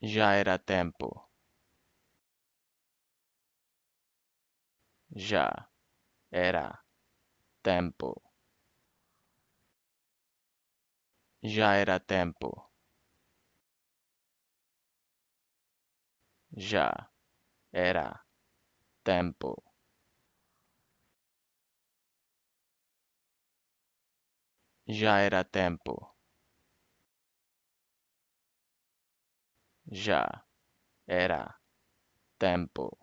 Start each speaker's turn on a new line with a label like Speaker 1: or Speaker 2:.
Speaker 1: Já era tempo
Speaker 2: já era tempo. Já era tempo. Já era tempo. Já era tempo. Já era
Speaker 1: tempo.